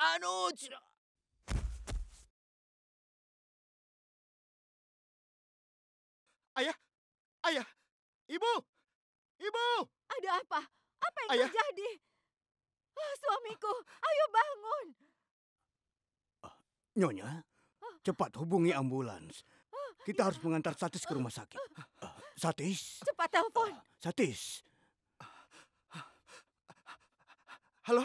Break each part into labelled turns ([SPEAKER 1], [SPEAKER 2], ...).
[SPEAKER 1] あのうちら Ayah, ayah, ibu, ibu.
[SPEAKER 2] Ada apa? Apa yang ayah. terjadi? Oh, suamiku, ayo bangun.
[SPEAKER 3] Ah, nyonya, ah. cepat hubungi ambulans. Kita iya. harus mengantar Satis ke rumah sakit. Satis.
[SPEAKER 4] Cepat telepon.
[SPEAKER 3] Satis, Halo?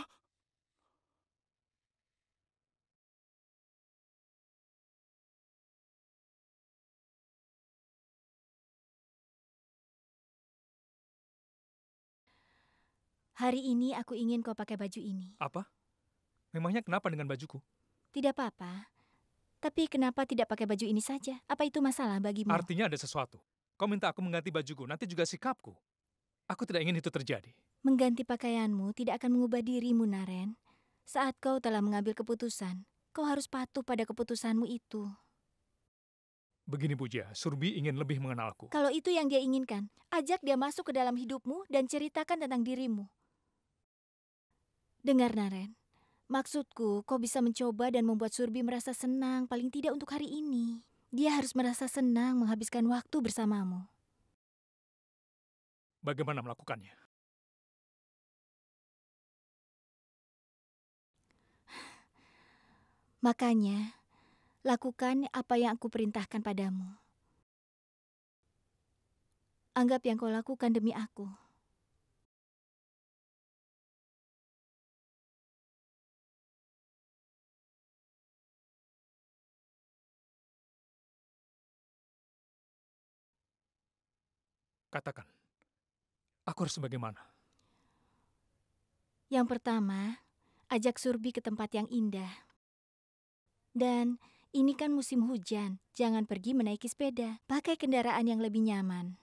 [SPEAKER 5] Hari ini aku ingin kau pakai baju ini.
[SPEAKER 6] Apa? Memangnya kenapa dengan bajuku?
[SPEAKER 5] Tidak apa-apa. Tapi kenapa tidak pakai baju ini saja? Apa itu masalah bagimu?
[SPEAKER 6] Artinya ada sesuatu. Kau minta aku mengganti bajuku, nanti juga sikapku. Aku tidak ingin itu terjadi.
[SPEAKER 5] Mengganti pakaianmu tidak akan mengubah dirimu, Naren. Saat kau telah mengambil keputusan, kau harus patuh pada keputusanmu itu.
[SPEAKER 6] Begini Puja, Surbi ingin lebih mengenalku.
[SPEAKER 5] Kalau itu yang dia inginkan, ajak dia masuk ke dalam hidupmu dan ceritakan tentang dirimu. Dengar Naren, maksudku kau bisa mencoba dan membuat Surbi merasa senang paling tidak untuk hari ini. Dia harus merasa senang menghabiskan waktu bersamamu.
[SPEAKER 6] Bagaimana melakukannya?
[SPEAKER 5] Makanya, lakukan apa yang aku perintahkan padamu. Anggap yang kau lakukan demi aku.
[SPEAKER 6] Katakan, aku harus bagaimana?
[SPEAKER 5] Yang pertama, ajak Surbi ke tempat yang indah dan ini kan musim hujan, jangan pergi menaiki sepeda. Pakai kendaraan yang lebih nyaman.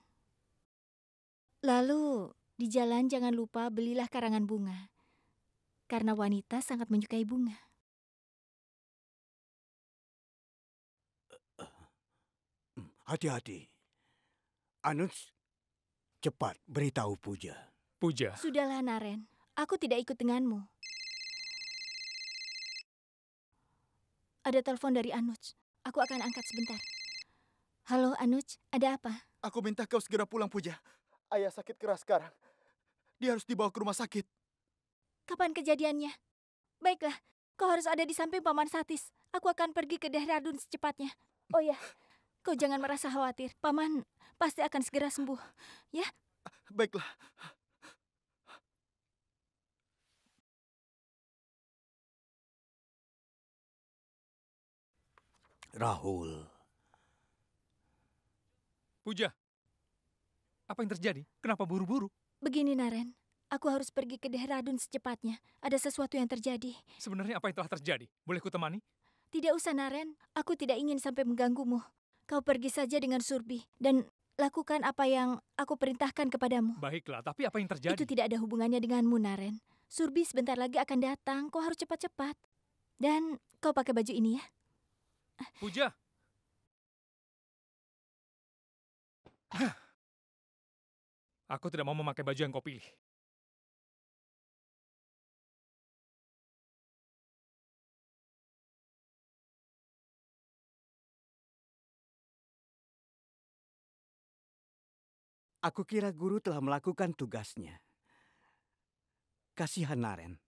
[SPEAKER 5] Lalu, di jalan jangan lupa belilah karangan bunga. Karena wanita sangat menyukai bunga.
[SPEAKER 3] Hati-hati. Anus. cepat beritahu Puja.
[SPEAKER 6] Puja.
[SPEAKER 5] Sudahlah, Naren. Aku tidak ikut denganmu. Ada telepon dari Anuj. Aku akan angkat sebentar. Halo Anuj, ada apa?
[SPEAKER 7] Aku minta kau segera pulang, Puja. Ayah sakit keras sekarang. Dia harus dibawa ke rumah sakit.
[SPEAKER 5] Kapan kejadiannya? Baiklah, kau harus ada di samping Paman Satis. Aku akan pergi ke Dehradun secepatnya. Oh ya, kau jangan merasa khawatir. Paman pasti akan segera sembuh, ya? Baiklah.
[SPEAKER 6] Rahul. Puja, apa yang terjadi? Kenapa buru-buru?
[SPEAKER 5] Begini, Naren. Aku harus pergi ke Dehradun secepatnya. Ada sesuatu yang terjadi.
[SPEAKER 6] Sebenarnya apa yang telah terjadi? Boleh ku temani?
[SPEAKER 5] Tidak usah, Naren. Aku tidak ingin sampai mengganggumu. Kau pergi saja dengan Surbi dan lakukan apa yang aku perintahkan kepadamu.
[SPEAKER 6] Baiklah, tapi apa yang terjadi? Itu
[SPEAKER 5] tidak ada hubungannya denganmu, Naren. Surbi sebentar lagi akan datang. Kau harus cepat-cepat. Dan kau pakai baju ini ya. Puja.
[SPEAKER 6] Aku tidak mau memakai baju yang
[SPEAKER 1] kau pilih.
[SPEAKER 3] Aku kira guru telah melakukan tugasnya. Kasihan Naren.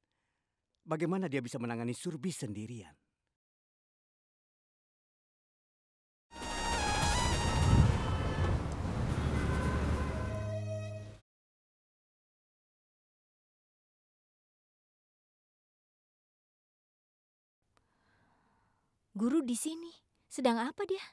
[SPEAKER 3] Bagaimana dia bisa menangani Surbi sendirian?
[SPEAKER 1] Guru di sini. Sedang apa dia?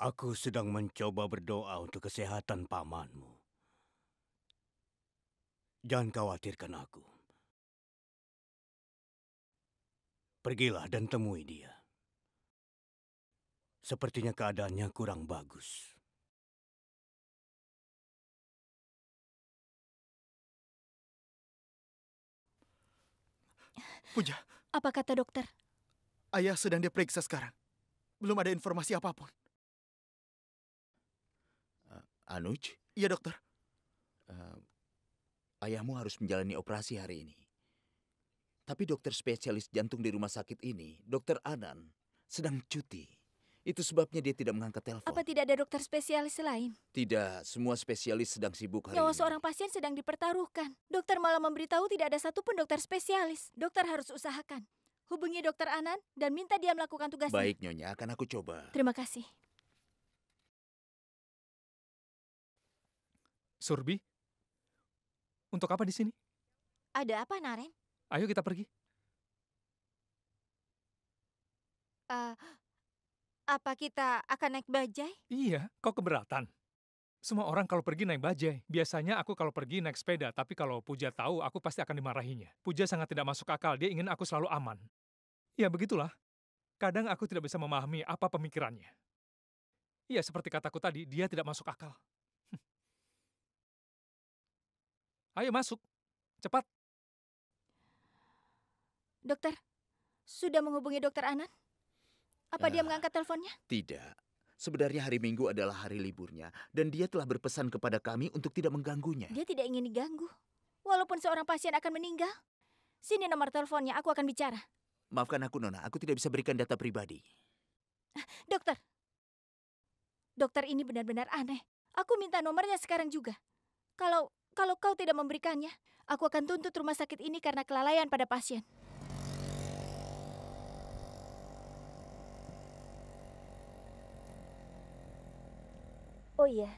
[SPEAKER 3] Aku sedang mencoba berdoa untuk kesehatan pamanmu. Jangan khawatirkan aku. Pergilah dan temui dia. Sepertinya keadaannya kurang bagus.
[SPEAKER 7] Puja. Apa kata dokter? Ayah sedang diperiksa sekarang. Belum ada informasi apapun. Uh, Anuj? Iya, dokter. Uh, ayahmu harus menjalani operasi hari ini. Tapi dokter spesialis jantung di rumah sakit ini, dokter Anan, sedang cuti. Itu sebabnya dia tidak mengangkat telepon.
[SPEAKER 8] Apa tidak ada dokter spesialis
[SPEAKER 5] lain?
[SPEAKER 7] Tidak, semua spesialis sedang sibuk hari Nyawa ini.
[SPEAKER 5] seorang pasien sedang dipertaruhkan. Dokter malah memberitahu tidak ada satupun dokter spesialis. Dokter harus usahakan. Hubungi dokter Anan dan minta dia melakukan tugasnya. Baik,
[SPEAKER 7] Nyonya. Akan aku coba.
[SPEAKER 5] Terima kasih.
[SPEAKER 6] Surbi, untuk apa di sini?
[SPEAKER 2] Ada apa, Naren? Ayo kita pergi. Uh, apa kita akan naik bajai?
[SPEAKER 6] Iya, kau keberatan. Semua orang kalau pergi naik bajai. Biasanya aku kalau pergi naik sepeda, tapi kalau Puja tahu, aku pasti akan dimarahinya. Puja sangat tidak masuk akal, dia ingin aku selalu aman. Ya begitulah. Kadang aku tidak bisa memahami apa pemikirannya. Ya seperti kataku tadi, dia tidak masuk akal. Ayo masuk, cepat.
[SPEAKER 5] Dokter, sudah menghubungi dokter Anan? Apa uh, dia eh, mengangkat teleponnya?
[SPEAKER 7] Tidak. Sebenarnya hari Minggu adalah hari liburnya dan dia telah berpesan kepada kami untuk tidak mengganggunya.
[SPEAKER 5] Dia tidak ingin diganggu. Walaupun seorang pasien akan meninggal. Sini nomor teleponnya, aku akan bicara.
[SPEAKER 7] Maafkan aku, Nona. Aku tidak bisa berikan
[SPEAKER 3] data pribadi. Eh, dokter.
[SPEAKER 5] Dokter ini benar-benar aneh. Aku minta nomornya sekarang juga. Kalau kalau kau tidak memberikannya, aku akan tuntut rumah sakit ini karena kelalaian pada pasien. Oh iya,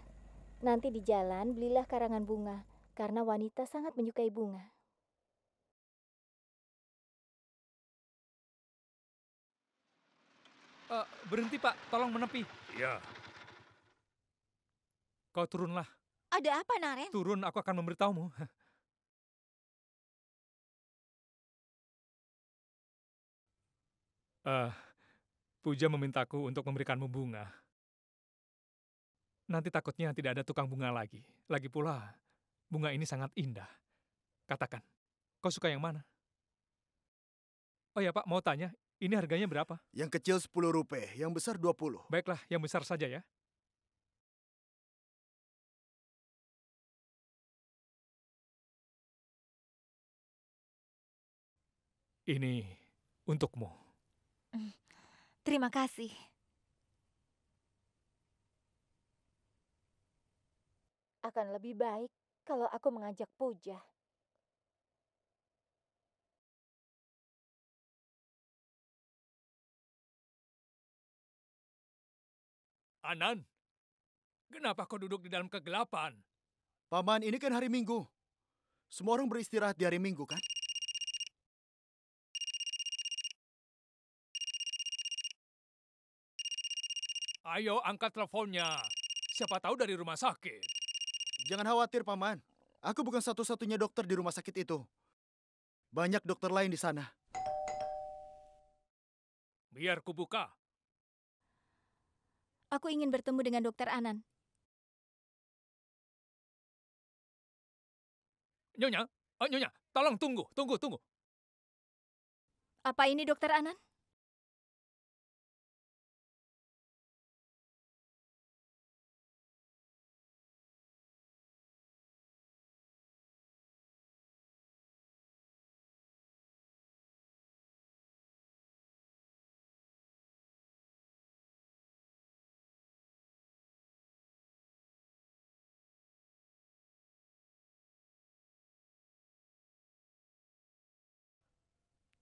[SPEAKER 5] nanti di jalan belilah karangan bunga, karena wanita sangat menyukai bunga.
[SPEAKER 2] Uh,
[SPEAKER 1] berhenti
[SPEAKER 6] pak, tolong menepi. Iya. Kau turunlah.
[SPEAKER 2] Ada apa, Naren?
[SPEAKER 6] Turun, aku akan memberitahumu. uh, Puja memintaku untuk memberikanmu bunga. Nanti takutnya tidak ada tukang bunga lagi. Lagi pula, bunga ini sangat indah. Katakan, kau suka yang mana? Oh ya Pak, mau tanya, ini harganya berapa?
[SPEAKER 7] Yang kecil 10 rupiah, yang besar 20.
[SPEAKER 6] Baiklah, yang besar saja ya. Ini untukmu.
[SPEAKER 2] Terima kasih. Akan lebih baik kalau aku mengajak Puja.
[SPEAKER 6] Anan, kenapa kau duduk di dalam kegelapan?
[SPEAKER 7] Paman, ini kan hari Minggu. Semua orang beristirahat di hari Minggu, kan?
[SPEAKER 6] Ayo angkat teleponnya. Siapa tahu dari rumah sakit.
[SPEAKER 7] Jangan khawatir, Paman. Aku bukan satu-satunya dokter di rumah sakit itu. Banyak dokter lain di sana. Biar ku buka.
[SPEAKER 5] Aku ingin bertemu dengan dokter Anan.
[SPEAKER 1] Nyonya, oh, Nyonya, tolong tunggu, tunggu, tunggu. Apa ini dokter Anan?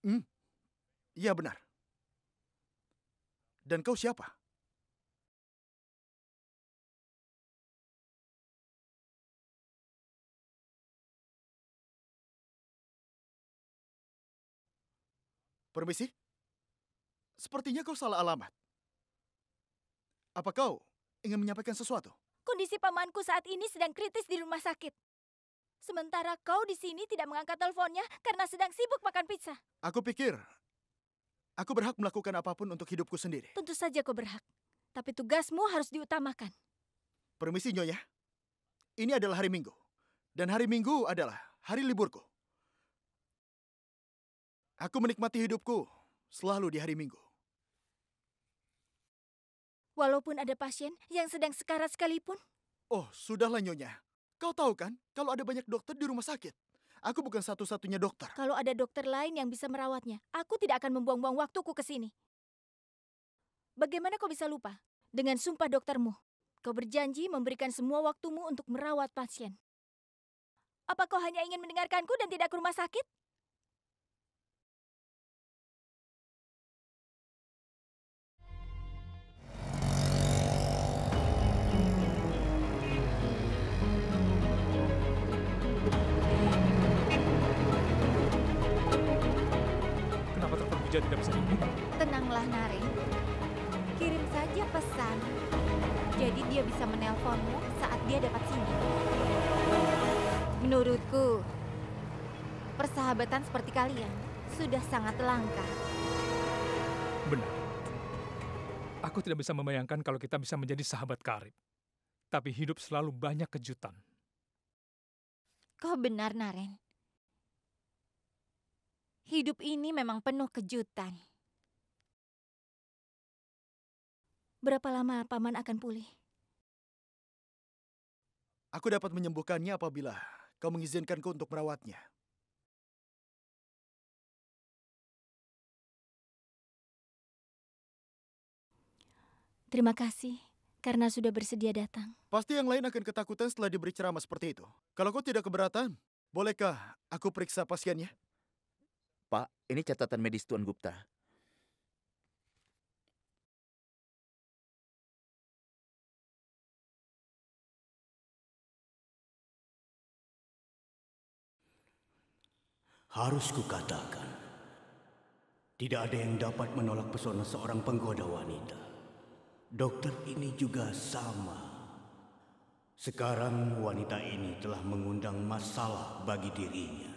[SPEAKER 1] Hmm? ya benar. Dan kau siapa?
[SPEAKER 7] Permisi? Sepertinya kau salah alamat. Apa kau ingin menyampaikan sesuatu?
[SPEAKER 5] Kondisi pamanku saat ini sedang kritis di rumah sakit. Sementara kau di sini tidak mengangkat teleponnya karena sedang sibuk makan pizza.
[SPEAKER 7] Aku pikir aku berhak melakukan apapun untuk hidupku sendiri.
[SPEAKER 5] Tentu saja kau berhak, tapi tugasmu harus diutamakan.
[SPEAKER 7] Permisi Nyonya. Ini adalah hari Minggu dan hari Minggu adalah hari liburku. Aku menikmati hidupku selalu di hari Minggu.
[SPEAKER 5] Walaupun ada pasien yang sedang sekarat sekalipun?
[SPEAKER 7] Oh, sudahlah Nyonya. Kau tahu kan, kalau ada banyak dokter di rumah sakit. Aku bukan satu-satunya dokter.
[SPEAKER 5] Kalau ada dokter lain yang bisa merawatnya, aku tidak akan membuang-buang waktuku ke sini. Bagaimana kau bisa lupa? Dengan sumpah doktermu, kau berjanji memberikan semua waktumu untuk merawat pasien. Apa kau hanya ingin mendengarkanku dan tidak ke rumah sakit?
[SPEAKER 2] Menurutku, persahabatan seperti kalian sudah sangat langka.
[SPEAKER 6] Benar. Aku tidak bisa membayangkan kalau kita bisa menjadi sahabat karib. Tapi hidup selalu banyak kejutan.
[SPEAKER 2] Kau benar, Naren. Hidup ini memang penuh kejutan.
[SPEAKER 5] Berapa lama Paman akan pulih?
[SPEAKER 7] Aku dapat menyembuhkannya apabila kau mengizinkanku untuk merawatnya.
[SPEAKER 5] Terima kasih karena sudah bersedia datang.
[SPEAKER 7] Pasti yang lain akan ketakutan setelah diberi ceramah seperti itu. Kalau kau tidak keberatan, bolehkah aku periksa pasiennya? Pak, ini catatan medis Tuan Gupta.
[SPEAKER 4] Harus kukatakan, tidak ada yang dapat menolak pesona
[SPEAKER 3] seorang penggoda wanita. Dokter ini juga sama. Sekarang wanita ini telah mengundang masalah bagi dirinya.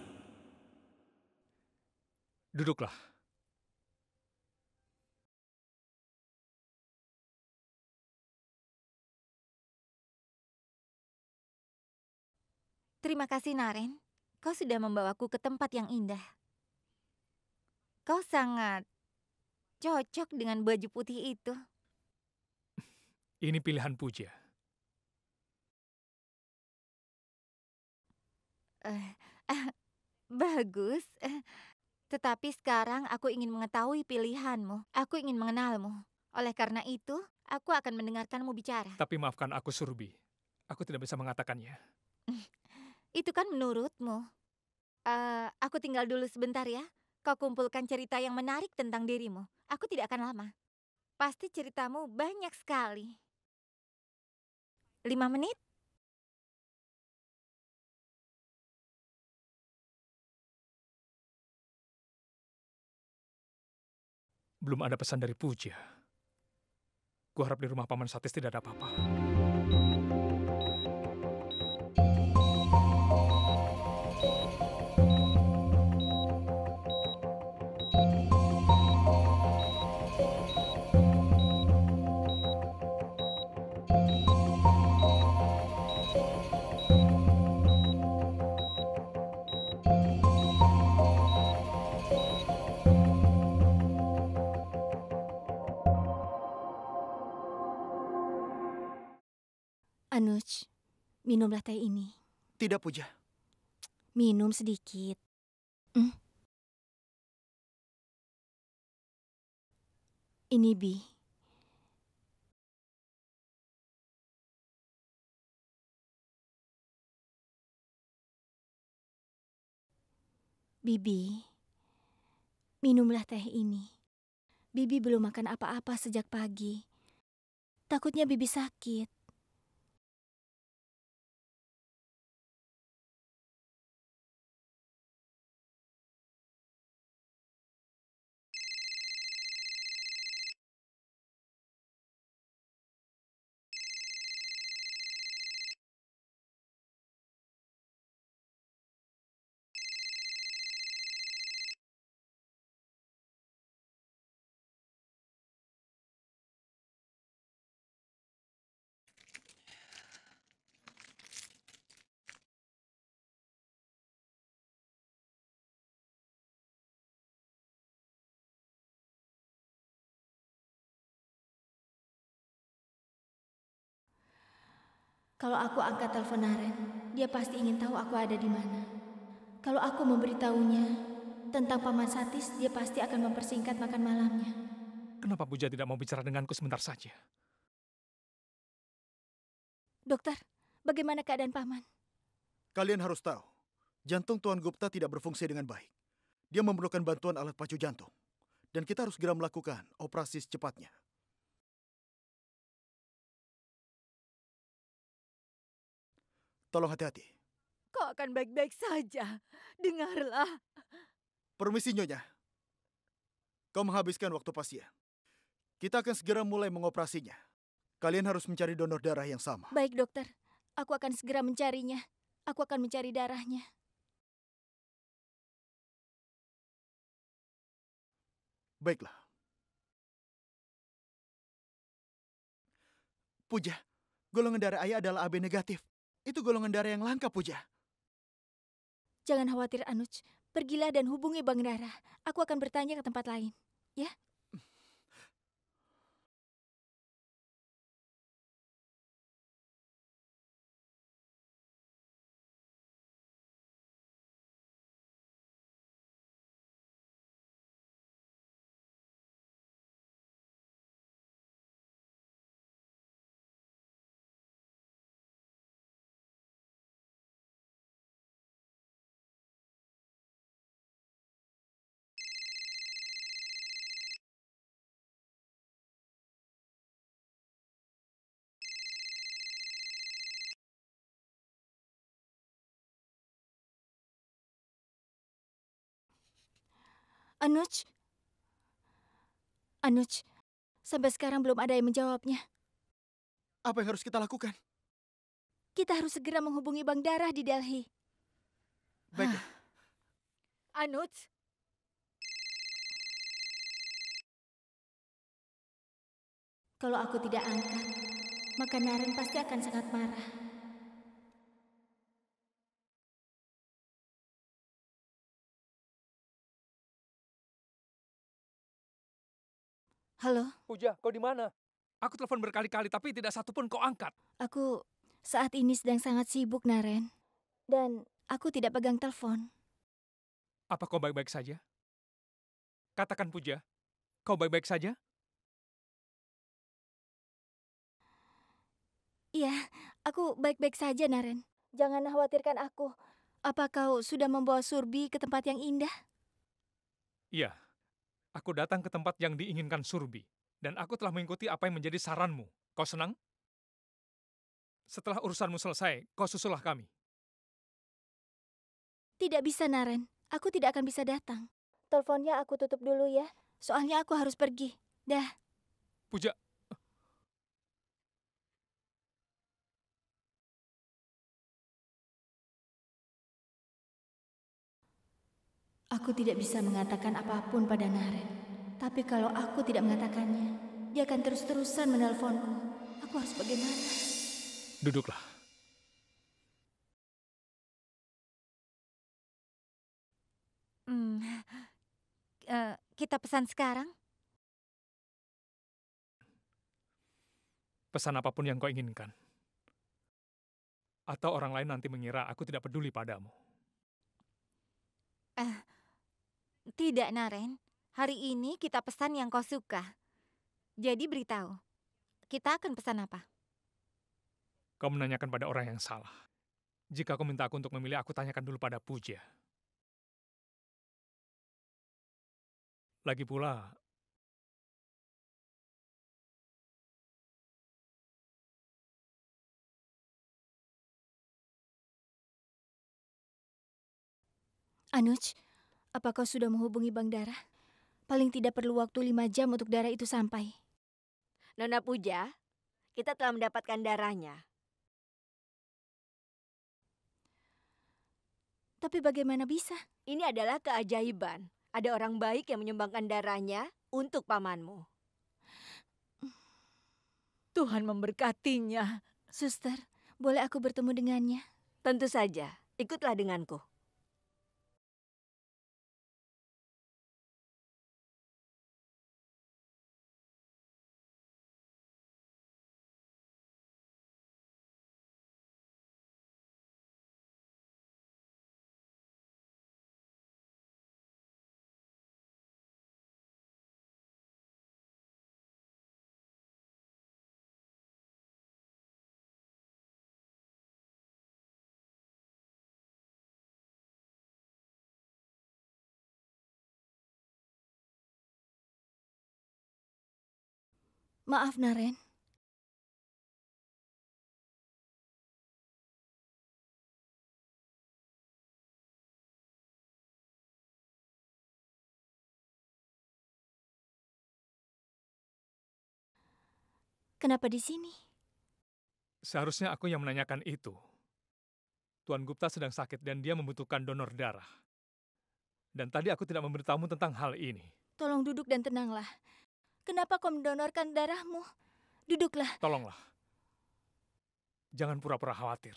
[SPEAKER 3] Duduklah.
[SPEAKER 2] Terima kasih, Naren kau sudah membawaku ke tempat yang indah. Kau sangat cocok dengan baju putih itu.
[SPEAKER 6] Ini pilihan Puja.
[SPEAKER 2] Uh, uh, bagus. Uh, tetapi sekarang aku ingin mengetahui pilihanmu. Aku ingin mengenalmu. Oleh karena itu, aku akan mendengarkanmu bicara.
[SPEAKER 6] Tapi maafkan aku, Surbi. Aku tidak bisa mengatakannya.
[SPEAKER 2] Itu kan menurutmu. Uh, aku tinggal dulu sebentar ya. Kau kumpulkan cerita yang menarik tentang dirimu. Aku tidak akan lama. Pasti ceritamu banyak sekali. Lima
[SPEAKER 1] menit?
[SPEAKER 6] Belum ada pesan dari Puja. Gua harap di rumah Paman Satis tidak ada apa-apa.
[SPEAKER 5] Minumlah teh ini. Tidak, Puja. Minum sedikit.
[SPEAKER 1] Hmm. Ini Bi.
[SPEAKER 5] Bibi, minumlah teh ini. Bibi belum makan apa-apa sejak pagi. Takutnya Bibi sakit. Kalau aku angkat telepon Naren, dia pasti ingin tahu aku ada di mana. Kalau aku memberitahunya tentang Paman Satis, dia pasti akan mempersingkat makan malamnya.
[SPEAKER 6] Kenapa Puja tidak mau bicara denganku sebentar saja?
[SPEAKER 5] Dokter, bagaimana keadaan Paman?
[SPEAKER 7] Kalian harus tahu, jantung Tuan Gupta tidak berfungsi dengan baik. Dia memerlukan bantuan alat pacu jantung. Dan kita harus segera melakukan operasi secepatnya. Tolong hati-hati.
[SPEAKER 2] Kau akan baik-baik saja. Dengarlah.
[SPEAKER 7] Permisi, Nyonya. Kau menghabiskan waktu pasien. Kita akan segera mulai mengoperasinya. Kalian harus mencari donor darah yang sama.
[SPEAKER 5] Baik, dokter. Aku akan segera mencarinya. Aku akan mencari darahnya.
[SPEAKER 1] Baiklah.
[SPEAKER 7] Puja, golongan darah ayah adalah AB negatif. Itu golongan darah yang langka, Puja.
[SPEAKER 5] Jangan khawatir, Anuj. Pergilah dan hubungi Bang Dara. Aku akan bertanya ke tempat lain. Ya? Anuj? Anuj, sampai sekarang belum ada yang menjawabnya. Apa yang harus kita lakukan? Kita harus segera menghubungi Bang Darah di Delhi.
[SPEAKER 7] Baik.
[SPEAKER 2] Anuj? Kalau aku tidak angkat,
[SPEAKER 1] maka Naren pasti akan sangat marah. Halo?
[SPEAKER 6] Puja, kau di mana? Aku telepon berkali-kali tapi tidak satupun kau angkat.
[SPEAKER 5] Aku saat ini sedang sangat sibuk, Naren. Dan aku tidak pegang telepon.
[SPEAKER 6] Apa kau baik-baik saja? Katakan Puja, kau baik-baik saja?
[SPEAKER 5] Iya, aku baik-baik saja, Naren. Jangan khawatirkan aku. Apa kau sudah membawa Surbi ke tempat yang indah?
[SPEAKER 6] Iya, Aku datang ke tempat yang diinginkan Surbi, dan aku telah mengikuti apa yang menjadi saranmu. Kau senang? Setelah urusanmu selesai, kau susulah kami.
[SPEAKER 5] Tidak bisa, Naren. Aku tidak akan bisa datang. Teleponnya aku tutup dulu ya. Soalnya aku harus pergi. Dah. Puja, Aku tidak bisa mengatakan apapun pada Naren. Tapi kalau aku tidak mengatakannya, dia akan terus-terusan menelponku. Aku
[SPEAKER 8] harus bagaimana?
[SPEAKER 6] Duduklah.
[SPEAKER 2] Hmm, uh, kita pesan sekarang?
[SPEAKER 6] Pesan apapun yang kau inginkan. Atau orang lain nanti mengira aku tidak peduli padamu.
[SPEAKER 2] Eh, uh. Tidak, Naren. Hari ini kita pesan yang kau suka. Jadi beritahu, kita akan pesan apa?
[SPEAKER 6] Kau menanyakan pada orang yang salah. Jika kau minta aku untuk memilih, aku tanyakan dulu pada Puja. Lagi pula,
[SPEAKER 5] Anuj, apa kau sudah menghubungi Bang Dara? Paling tidak perlu waktu lima jam untuk darah itu sampai.
[SPEAKER 8] Nona Puja, kita telah mendapatkan darahnya. Tapi bagaimana bisa? Ini adalah keajaiban. Ada orang baik yang menyumbangkan darahnya untuk pamanmu. Tuhan memberkatinya. Suster, boleh aku bertemu dengannya? Tentu saja. Ikutlah denganku.
[SPEAKER 1] Maaf, Naren.
[SPEAKER 5] Kenapa di sini?
[SPEAKER 6] Seharusnya aku yang menanyakan itu. Tuan Gupta sedang sakit dan dia membutuhkan donor darah. Dan tadi aku tidak memberitahumu tentang hal ini.
[SPEAKER 5] Tolong duduk dan tenanglah. Kenapa kau
[SPEAKER 6] mendonorkan darahmu? Duduklah. Tolonglah. Jangan pura-pura khawatir.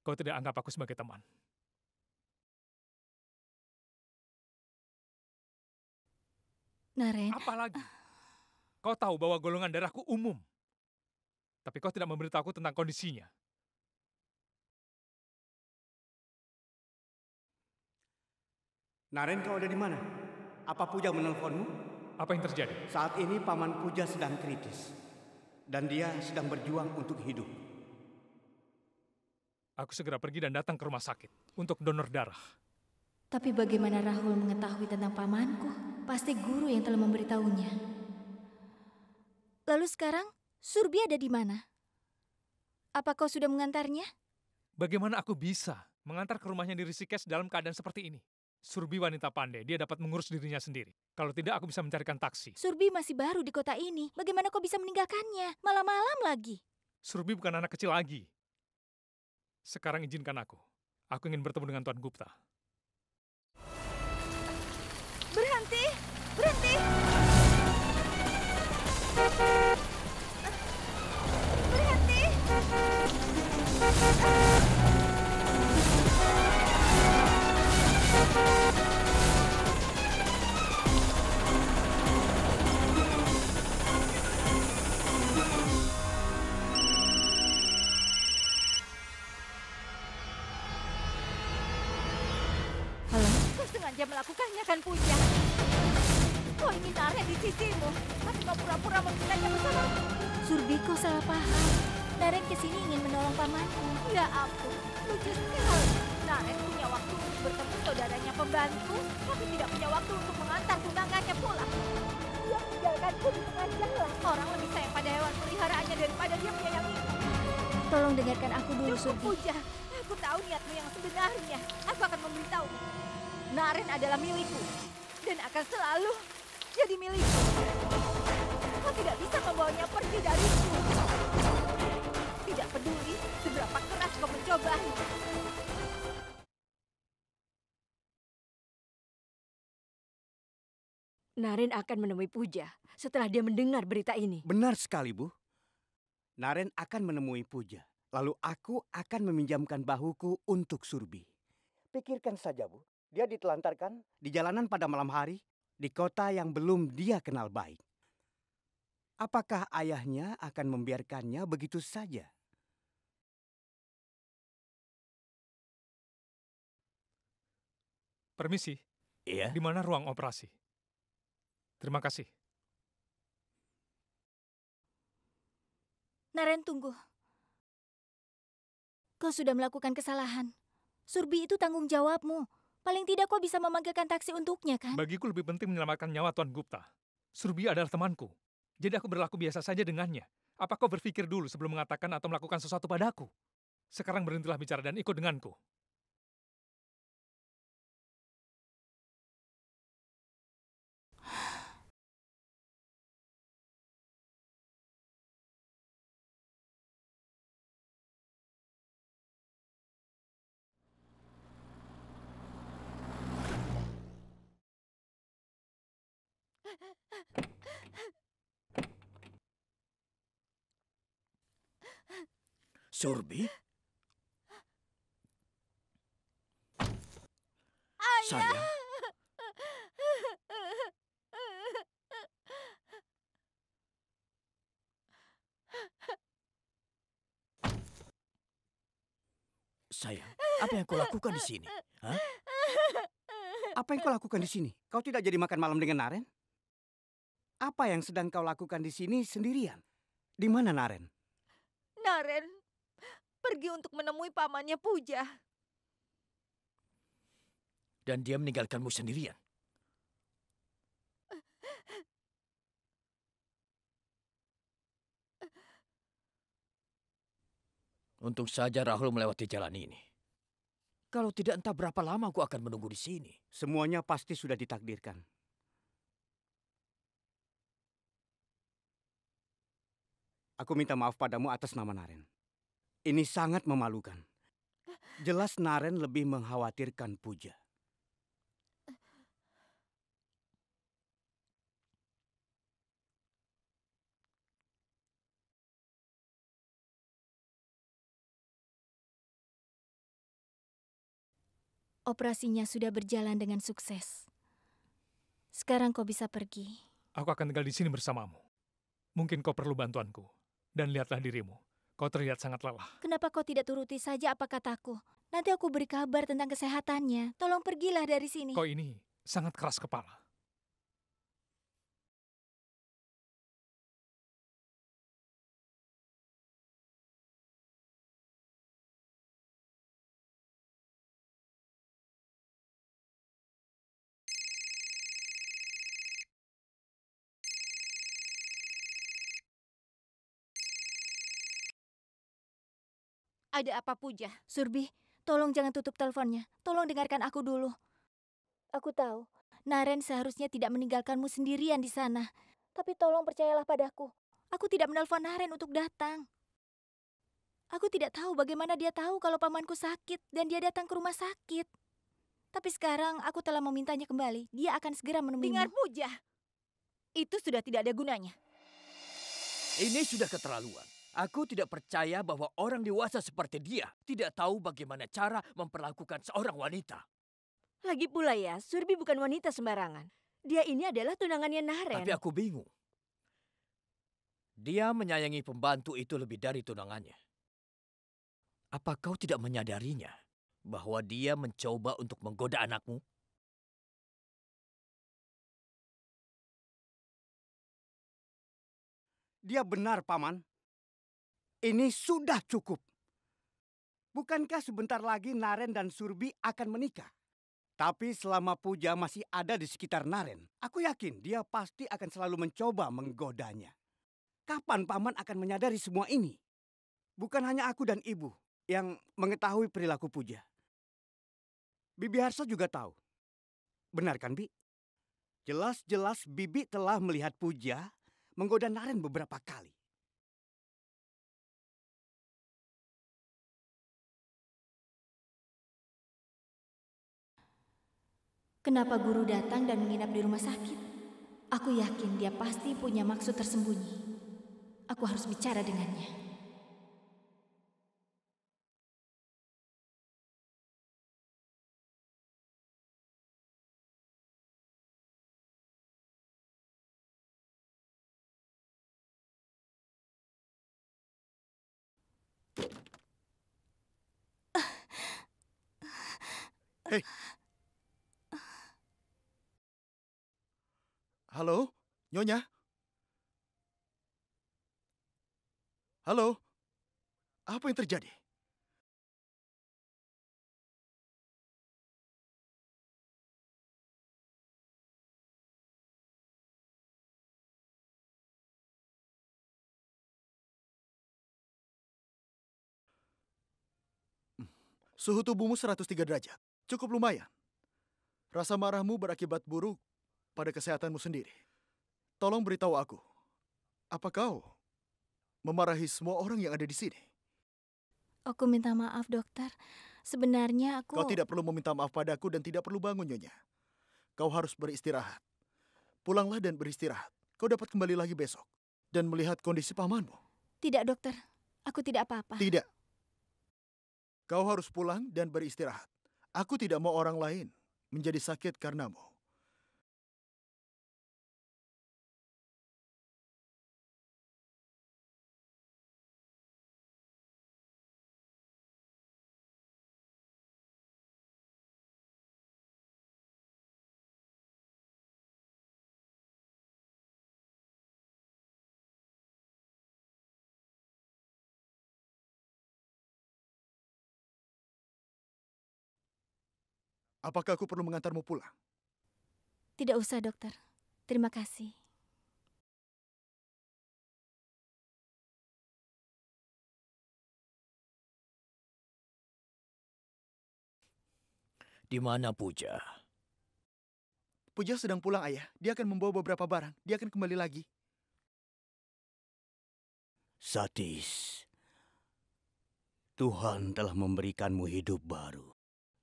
[SPEAKER 6] Kau tidak anggap aku sebagai teman. Naren. Apalagi? Kau tahu bahwa golongan darahku umum. Tapi kau tidak memberitahuku tentang kondisinya.
[SPEAKER 3] Naren, kau ada di mana? Apa Puja menelponmu? Apa yang terjadi? Saat ini Paman Puja sedang kritis dan dia sedang berjuang untuk hidup.
[SPEAKER 6] Aku segera pergi dan datang ke rumah sakit untuk donor darah.
[SPEAKER 5] Tapi bagaimana Rahul mengetahui tentang pamanku? Pasti guru yang telah memberitahunya. Lalu sekarang, Surbi ada di mana? Apa kau sudah mengantarnya?
[SPEAKER 6] Bagaimana aku bisa mengantar ke rumahnya di Rishikesh dalam keadaan seperti ini? Surbi wanita pandai, dia dapat mengurus dirinya sendiri. Kalau tidak, aku bisa mencarikan taksi.
[SPEAKER 5] Surbi masih baru di kota ini. Bagaimana kau bisa meninggalkannya? Malam-malam lagi.
[SPEAKER 6] Surbi bukan anak kecil lagi. Sekarang izinkan aku. Aku ingin bertemu dengan Tuan Gupta.
[SPEAKER 5] Berhenti! Berhenti!
[SPEAKER 2] dia melakukannya kan punya. Kau ingin Arya di sisimu,
[SPEAKER 5] tapi kau pura-pura bersama. bersamaku. Surbiko salah paham. Naren kesini ingin menolong pamanku. Ya ampun, lucu sekali. Naren punya waktu untuk bertemu
[SPEAKER 2] saudaranya pembantu, tapi tidak punya waktu untuk mengantar tunangannya pulang. Dia meninggalkanku di tengah jalan. Orang lebih sayang pada hewan peliharaannya daripada dia menyayangi.
[SPEAKER 5] Tolong dengarkan aku dulu, Surbi. Cukup, Puja.
[SPEAKER 2] Aku tahu niatmu yang sebenarnya. Aku akan memberitahumu. Naren adalah milikku dan akan selalu jadi milikku.
[SPEAKER 8] Kau tidak bisa membawanya pergi dariku. Tidak peduli seberapa keras kau mencobanya. Naren akan menemui Puja setelah dia mendengar berita ini.
[SPEAKER 3] Benar sekali, Bu. Naren akan menemui Puja. Lalu aku akan meminjamkan bahuku untuk Surbi.
[SPEAKER 8] Pikirkan saja, Bu.
[SPEAKER 3] Dia ditelantarkan di jalanan pada malam hari di kota yang belum dia kenal baik. Apakah ayahnya akan membiarkannya begitu saja?
[SPEAKER 6] Permisi. Iya. Di mana ruang operasi? Terima kasih.
[SPEAKER 5] Naren tunggu. Kau sudah melakukan kesalahan. Surbi itu tanggung jawabmu. Paling
[SPEAKER 6] tidak kau bisa memanggilkan
[SPEAKER 5] taksi untuknya, kan?
[SPEAKER 6] Bagiku lebih penting menyelamatkan nyawa Tuan Gupta. Surbi adalah temanku. Jadi aku berlaku biasa saja dengannya. Apa kau berpikir dulu sebelum mengatakan atau melakukan sesuatu padaku? Sekarang berhentilah bicara dan ikut denganku.
[SPEAKER 9] Surbi? Ayah. Saya? Sayang, apa yang kau lakukan di sini? Hah?
[SPEAKER 3] Apa yang kau lakukan di sini? Kau tidak jadi makan malam dengan Naren? Apa yang sedang kau lakukan di sini sendirian? Di mana Naren?
[SPEAKER 2] Naren pergi untuk menemui pamannya Puja.
[SPEAKER 9] Dan dia meninggalkanmu sendirian. Untung saja Rahul melewati jalan ini. Kalau tidak entah berapa lama aku akan menunggu di sini. Semuanya pasti sudah ditakdirkan.
[SPEAKER 3] Aku minta maaf padamu atas nama Naren. Ini sangat memalukan. Jelas Naren lebih mengkhawatirkan Puja.
[SPEAKER 5] Operasinya sudah berjalan dengan sukses. Sekarang kau bisa pergi.
[SPEAKER 6] Aku akan tinggal di sini bersamamu. Mungkin kau perlu bantuanku dan lihatlah dirimu. Kau terlihat sangat lelah.
[SPEAKER 5] Kenapa kau tidak turuti saja apa kataku? Nanti aku beri kabar tentang kesehatannya. Tolong pergilah dari sini. Kau
[SPEAKER 6] ini sangat keras kepala.
[SPEAKER 5] Ada apa Puja? Surbi, tolong jangan tutup teleponnya. Tolong dengarkan aku dulu. Aku tahu. Naren seharusnya tidak meninggalkanmu sendirian di sana. Tapi tolong percayalah padaku. Aku tidak menelpon Naren untuk datang. Aku tidak tahu bagaimana dia tahu kalau pamanku sakit dan dia datang ke rumah sakit. Tapi sekarang aku telah memintanya kembali. Dia akan segera menemuimu. Dengar puja. Itu sudah tidak ada gunanya.
[SPEAKER 9] Ini sudah keterlaluan. Aku tidak percaya bahwa orang dewasa seperti dia tidak tahu bagaimana cara memperlakukan seorang wanita.
[SPEAKER 8] Lagi pula ya, Surbi bukan wanita sembarangan. Dia ini adalah tunangannya Naren. Tapi
[SPEAKER 9] aku bingung. Dia menyayangi pembantu itu lebih dari tunangannya. Apa kau tidak menyadarinya bahwa dia mencoba untuk menggoda anakmu?
[SPEAKER 3] Dia benar, Paman. Ini sudah cukup. Bukankah sebentar lagi Naren dan Surbi akan menikah? Tapi selama Puja masih ada di sekitar Naren, aku yakin dia pasti akan selalu mencoba menggodanya. Kapan Paman akan menyadari semua ini? Bukan hanya aku dan Ibu yang mengetahui perilaku Puja. Bibi Harsa juga tahu. Benar kan, Bi? Jelas-jelas Bibi telah melihat Puja menggoda Naren beberapa kali.
[SPEAKER 5] Kenapa guru datang dan menginap di rumah sakit? Aku yakin dia pasti punya maksud tersembunyi. Aku harus bicara dengannya.
[SPEAKER 7] Hey. Halo, Nyonya? Halo, apa yang terjadi? Suhu tubuhmu 103 derajat. Cukup lumayan. Rasa marahmu berakibat buruk pada kesehatanmu sendiri. Tolong beritahu aku, apa kau memarahi semua orang yang ada di sini?
[SPEAKER 5] Aku minta maaf, dokter. Sebenarnya
[SPEAKER 7] aku... Kau tidak perlu meminta maaf padaku dan tidak perlu bangun, Nyonya. Kau harus beristirahat. Pulanglah dan beristirahat. Kau dapat kembali lagi besok dan melihat kondisi pamanmu.
[SPEAKER 5] Tidak, dokter. Aku tidak apa-apa.
[SPEAKER 7] Tidak. Kau harus pulang dan beristirahat. Aku tidak mau orang lain menjadi sakit karenamu. Apakah aku perlu mengantarmu pulang?
[SPEAKER 1] Tidak usah, dokter. Terima kasih.
[SPEAKER 9] Di mana Puja?
[SPEAKER 7] Puja sedang pulang, Ayah. Dia akan membawa beberapa barang. Dia akan kembali lagi.
[SPEAKER 3] Satis, Tuhan telah memberikanmu hidup baru.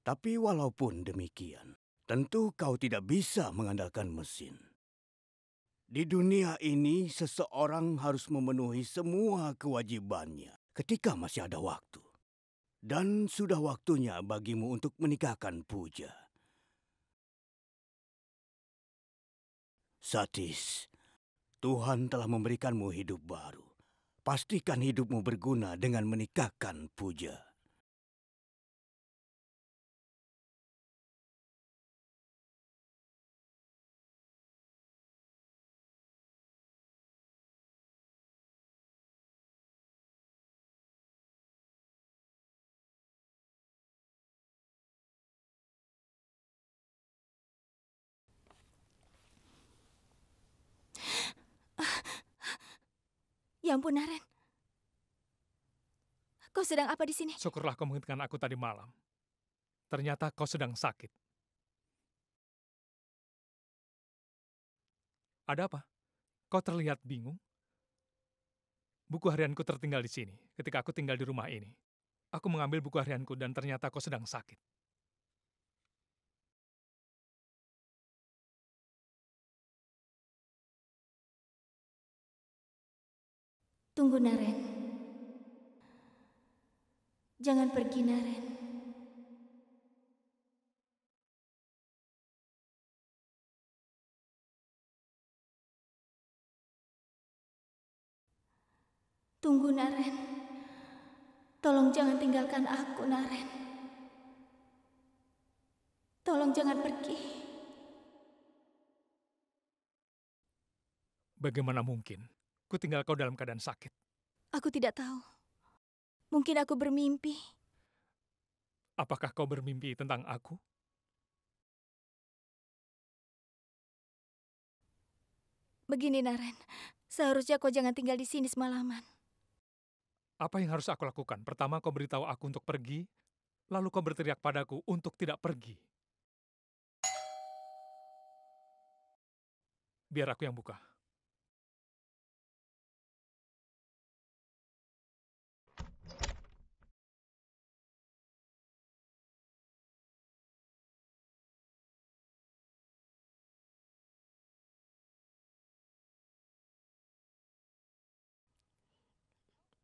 [SPEAKER 3] Tapi walaupun demikian, tentu kau tidak bisa mengandalkan mesin. Di dunia ini, seseorang harus memenuhi semua kewajibannya ketika masih ada waktu. Dan sudah waktunya bagimu untuk menikahkan Puja. Satis, Tuhan telah memberikanmu hidup baru. Pastikan hidupmu berguna dengan menikahkan Puja.
[SPEAKER 6] Ya ampun, Naren. Kau sedang apa di sini? Syukurlah kau menghentikan aku tadi malam. Ternyata kau sedang sakit. Ada apa? Kau terlihat bingung? Buku harianku tertinggal di sini ketika aku tinggal di rumah ini. Aku mengambil buku harianku dan ternyata kau sedang sakit.
[SPEAKER 1] Tunggu Naren. Jangan pergi Naren.
[SPEAKER 5] Tunggu Naren. Tolong jangan tinggalkan aku Naren. Tolong jangan pergi.
[SPEAKER 6] Bagaimana mungkin? Ku tinggal kau dalam keadaan sakit.
[SPEAKER 5] Aku tidak tahu. Mungkin aku
[SPEAKER 6] bermimpi. Apakah kau bermimpi tentang aku?
[SPEAKER 5] Begini, Naren. Seharusnya kau jangan tinggal di sini semalaman.
[SPEAKER 6] Apa yang harus aku lakukan? Pertama kau beritahu aku untuk pergi, lalu kau berteriak padaku untuk tidak pergi. Biar aku yang buka.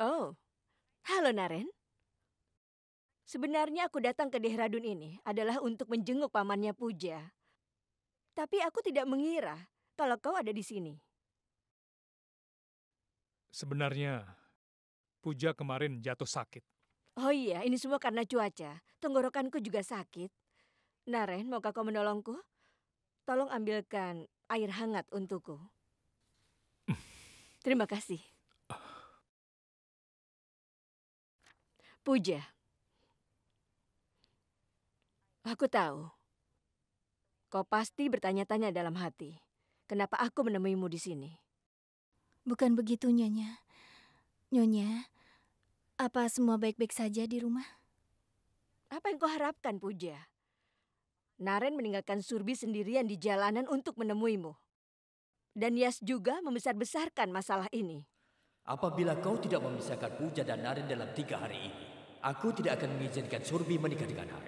[SPEAKER 8] Oh, halo Naren. Sebenarnya aku datang ke Dehradun ini adalah untuk menjenguk pamannya Puja. Tapi aku tidak mengira kalau kau ada di sini.
[SPEAKER 6] Sebenarnya, Puja kemarin jatuh sakit.
[SPEAKER 8] Oh iya, ini semua karena cuaca. Tenggorokanku juga sakit. Naren, maukah kau menolongku? Tolong ambilkan air hangat untukku. Terima kasih. Puja, aku tahu. Kau pasti bertanya-tanya dalam hati, kenapa aku menemuimu di sini?
[SPEAKER 5] Bukan begitu, Nyonya. Nyonya, apa semua baik-baik saja
[SPEAKER 8] di rumah? Apa yang kau harapkan, Puja? Naren meninggalkan Surbi sendirian di jalanan untuk menemuimu. Dan Yas juga membesar-besarkan masalah ini.
[SPEAKER 9] Apabila kau tidak memisahkan Puja dan Naren dalam tiga hari ini, Aku tidak akan mengizinkan Surbi menikah dengan Har.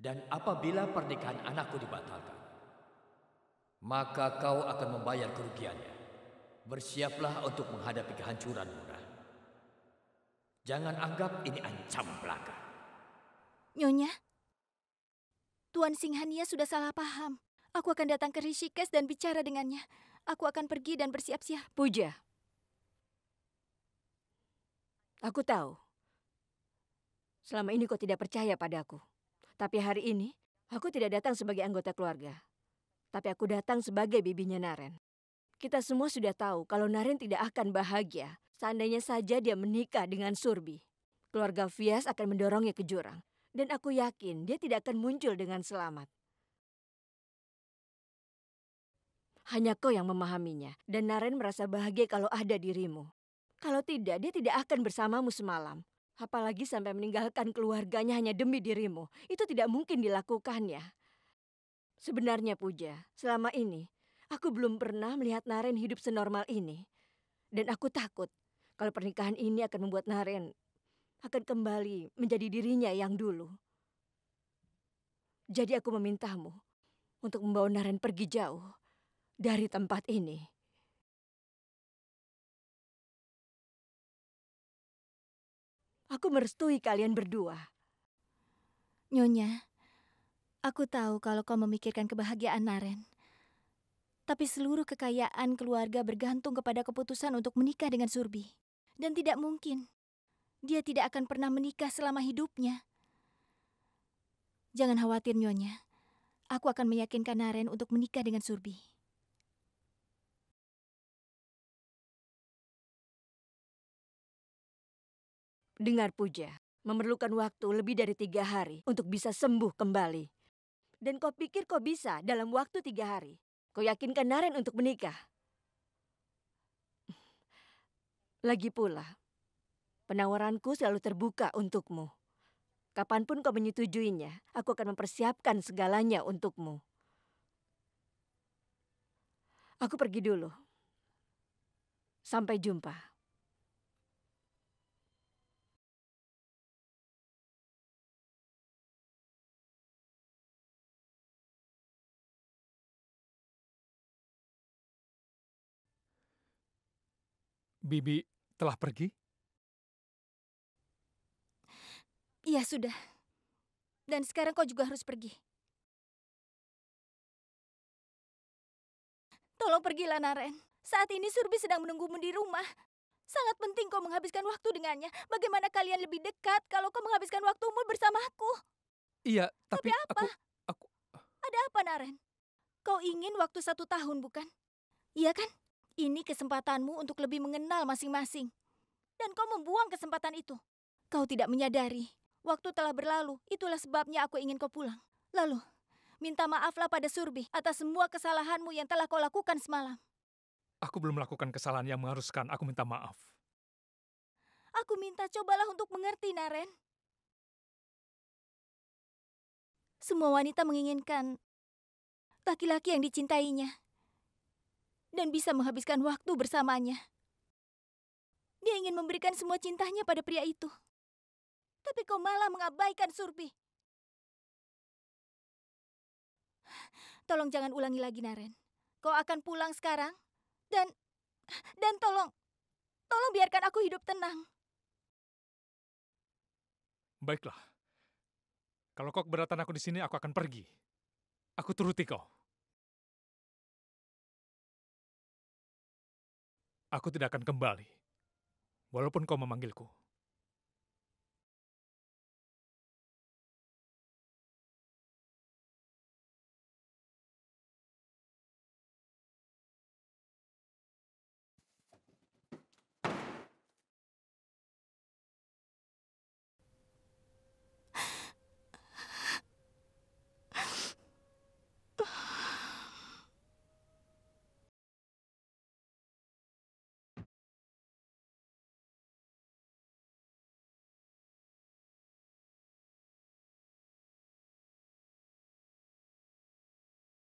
[SPEAKER 9] Dan apabila pernikahan anakku dibatalkan, maka kau akan membayar kerugiannya. Bersiaplah untuk menghadapi kehancuran murah. Jangan anggap ini ancam belaka.
[SPEAKER 5] Nyonya, Tuan Singhania sudah salah paham. Aku akan datang ke Rishikesh dan bicara dengannya. Aku akan pergi dan bersiap-siap.
[SPEAKER 8] Puja. Aku tahu. Selama ini kau tidak percaya padaku. Tapi hari ini, aku tidak datang sebagai anggota keluarga. Tapi aku datang sebagai bibinya Naren. Kita semua sudah tahu kalau Naren tidak akan bahagia seandainya saja dia menikah dengan Surbi. Keluarga Fias akan mendorongnya ke jurang. Dan aku yakin dia tidak akan muncul dengan selamat. Hanya kau yang memahaminya, dan Naren merasa bahagia kalau ada dirimu. Kalau tidak, dia tidak akan bersamamu semalam. Apalagi sampai meninggalkan keluarganya hanya demi dirimu. Itu tidak mungkin dilakukannya. Sebenarnya, Puja, selama ini aku belum pernah melihat Naren hidup senormal ini. Dan aku takut kalau pernikahan ini akan membuat Naren akan kembali menjadi dirinya yang dulu. Jadi aku memintamu untuk membawa Naren pergi jauh dari tempat ini.
[SPEAKER 1] Aku merestui
[SPEAKER 5] kalian berdua. Nyonya, aku tahu kalau kau memikirkan kebahagiaan Naren. Tapi seluruh kekayaan keluarga bergantung kepada keputusan untuk menikah dengan Surbi. Dan tidak mungkin. Dia tidak akan pernah menikah selama hidupnya. Jangan khawatir, Nyonya. Aku akan meyakinkan Naren untuk menikah dengan Surbi.
[SPEAKER 1] Dengar Puja,
[SPEAKER 8] memerlukan waktu lebih dari tiga hari untuk bisa sembuh kembali. Dan kau pikir kau bisa dalam waktu tiga hari? Kau yakinkan Naren untuk menikah? Lagi pula, penawaranku selalu terbuka untukmu. Kapanpun kau menyetujuinya, aku akan mempersiapkan segalanya untukmu. Aku pergi dulu. Sampai jumpa.
[SPEAKER 6] Bibi telah pergi?
[SPEAKER 5] Iya, sudah. Dan sekarang kau juga harus pergi. Tolong pergilah, Naren. Saat ini Surbi sedang menunggumu di rumah. Sangat penting kau menghabiskan waktu dengannya. Bagaimana kalian lebih dekat kalau kau menghabiskan waktumu bersama aku?
[SPEAKER 6] Iya, tapi, tapi apa? Aku, aku...
[SPEAKER 5] Ada apa, Naren? Kau ingin waktu satu tahun, bukan? Iya kan? Ini kesempatanmu untuk lebih mengenal masing-masing. Dan kau membuang kesempatan itu. Kau tidak menyadari. Waktu telah berlalu, itulah sebabnya aku ingin kau pulang. Lalu, minta maaflah pada Surbi atas semua kesalahanmu yang telah kau lakukan semalam.
[SPEAKER 6] Aku belum melakukan kesalahan yang mengharuskan aku minta maaf.
[SPEAKER 5] Aku minta cobalah untuk mengerti, Naren. Semua wanita menginginkan laki-laki yang dicintainya dan bisa menghabiskan waktu bersamanya. Dia ingin memberikan semua cintanya pada pria itu. Tapi kau malah mengabaikan Surbi. Tolong jangan ulangi lagi, Naren. Kau akan pulang sekarang. Dan, dan tolong, tolong biarkan aku hidup tenang.
[SPEAKER 6] Baiklah. Kalau kau keberatan aku di sini, aku akan pergi. Aku
[SPEAKER 1] turuti kau. Aku tidak akan kembali, walaupun kau memanggilku.